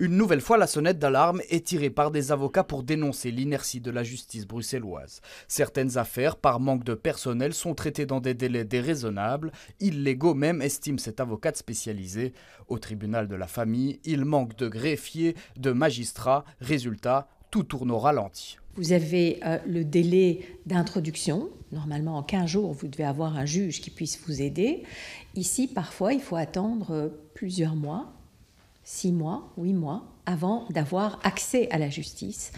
Une nouvelle fois, la sonnette d'alarme est tirée par des avocats pour dénoncer l'inertie de la justice bruxelloise. Certaines affaires, par manque de personnel, sont traitées dans des délais déraisonnables, illégaux même, estime cet avocat spécialisé. Au tribunal de la famille, il manque de greffiers, de magistrats. Résultat, tout tourne au ralenti. Vous avez euh, le délai d'introduction. Normalement, en 15 jours, vous devez avoir un juge qui puisse vous aider. Ici, parfois, il faut attendre euh, plusieurs mois six mois, huit mois avant d'avoir accès à la justice.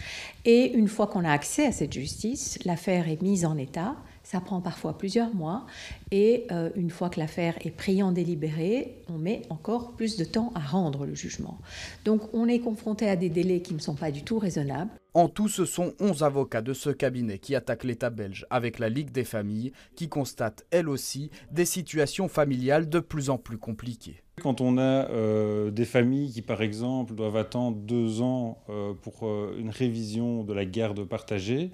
Et une fois qu'on a accès à cette justice, l'affaire est mise en état, ça prend parfois plusieurs mois et euh, une fois que l'affaire est prise en délibéré, on met encore plus de temps à rendre le jugement. Donc on est confronté à des délais qui ne sont pas du tout raisonnables. En tout, ce sont 11 avocats de ce cabinet qui attaquent l'État belge avec la Ligue des familles, qui constate, elle aussi, des situations familiales de plus en plus compliquées. Quand on a euh, des familles qui, par exemple, doivent attendre deux ans euh, pour une révision de la garde partagée,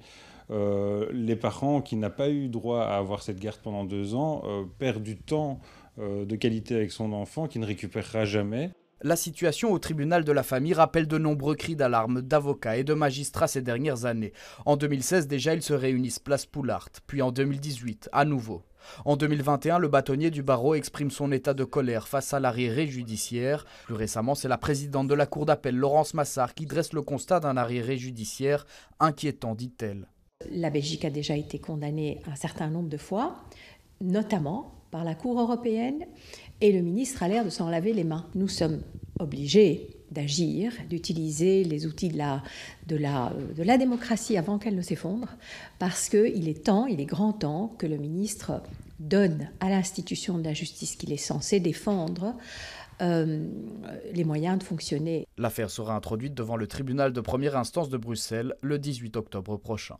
euh, les parents qui n'ont pas eu droit à avoir cette garde pendant deux ans euh, perdent du temps euh, de qualité avec son enfant qui ne récupérera jamais. La situation au tribunal de la famille rappelle de nombreux cris d'alarme d'avocats et de magistrats ces dernières années. En 2016 déjà, ils se réunissent place Poulart, puis en 2018, à nouveau. En 2021, le bâtonnier du barreau exprime son état de colère face à l'arrêt judiciaire. Plus récemment, c'est la présidente de la cour d'appel, Laurence Massard, qui dresse le constat d'un arrêt judiciaire inquiétant, dit-elle. La Belgique a déjà été condamnée un certain nombre de fois, notamment par la Cour européenne, et le ministre a l'air de s'en laver les mains. Nous sommes obligés d'agir, d'utiliser les outils de la, de la, démocratie avant qu'elle ne s'effondre, parce qu'il est temps, il est grand temps que le ministre donne à l'institution de la justice qu'il est censé défendre euh, les moyens de fonctionner. L'affaire sera introduite devant le tribunal de première instance de Bruxelles le 18 octobre prochain.